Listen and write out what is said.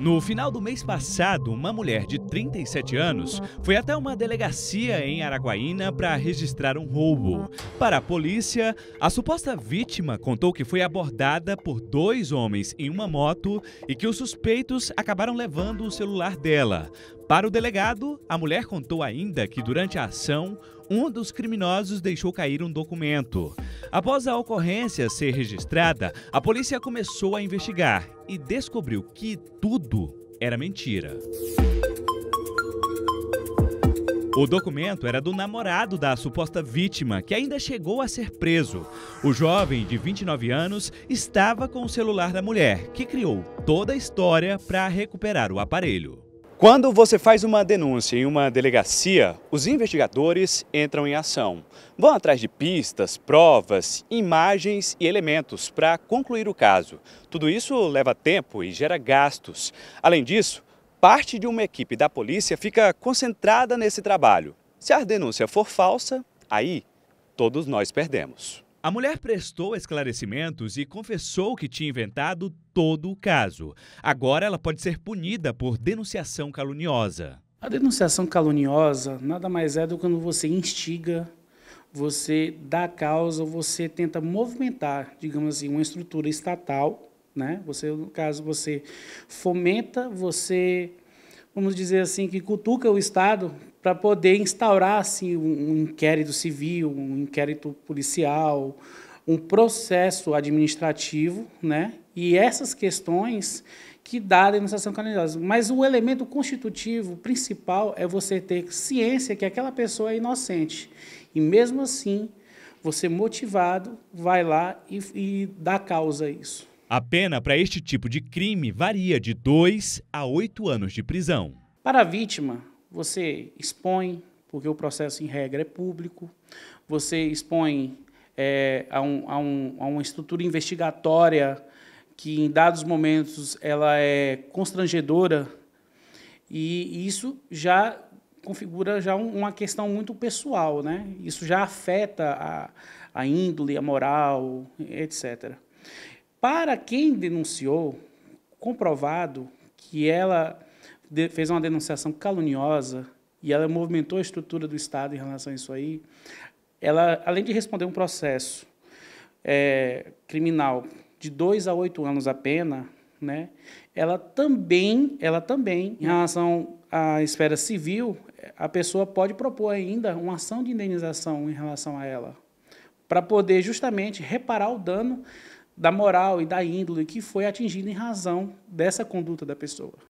No final do mês passado, uma mulher de 37 anos foi até uma delegacia em Araguaína para registrar um roubo. Para a polícia, a suposta vítima contou que foi abordada por dois homens em uma moto e que os suspeitos acabaram levando o celular dela. Para o delegado, a mulher contou ainda que durante a ação, um dos criminosos deixou cair um documento. Após a ocorrência ser registrada, a polícia começou a investigar e descobriu que tudo era mentira. O documento era do namorado da suposta vítima, que ainda chegou a ser preso. O jovem, de 29 anos, estava com o celular da mulher, que criou toda a história para recuperar o aparelho. Quando você faz uma denúncia em uma delegacia, os investigadores entram em ação. Vão atrás de pistas, provas, imagens e elementos para concluir o caso. Tudo isso leva tempo e gera gastos. Além disso, parte de uma equipe da polícia fica concentrada nesse trabalho. Se a denúncia for falsa, aí todos nós perdemos. A mulher prestou esclarecimentos e confessou que tinha inventado todo o caso. Agora ela pode ser punida por denunciação caluniosa. A denunciação caluniosa nada mais é do que quando você instiga, você dá causa, você tenta movimentar, digamos assim, uma estrutura estatal, né? Você, no caso, você fomenta, você vamos dizer assim, que cutuca o Estado para poder instaurar assim, um inquérito civil, um inquérito policial, um processo administrativo, né? E essas questões que dá a denunciação calendária. Mas o elemento constitutivo principal é você ter ciência que aquela pessoa é inocente. E mesmo assim, você motivado vai lá e, e dá causa a isso. A pena para este tipo de crime varia de 2 a 8 anos de prisão. Para a vítima, você expõe, porque o processo em regra é público, você expõe é, a, um, a, um, a uma estrutura investigatória que, em dados momentos, ela é constrangedora, e isso já configura já uma questão muito pessoal, né? Isso já afeta a, a índole, a moral, etc. Para quem denunciou, comprovado que ela fez uma denunciação caluniosa e ela movimentou a estrutura do Estado em relação a isso aí, ela, além de responder um processo é, criminal de dois a oito anos a pena, né, ela também, ela também, em relação à esfera civil, a pessoa pode propor ainda uma ação de indenização em relação a ela, para poder justamente reparar o dano da moral e da índole que foi atingida em razão dessa conduta da pessoa.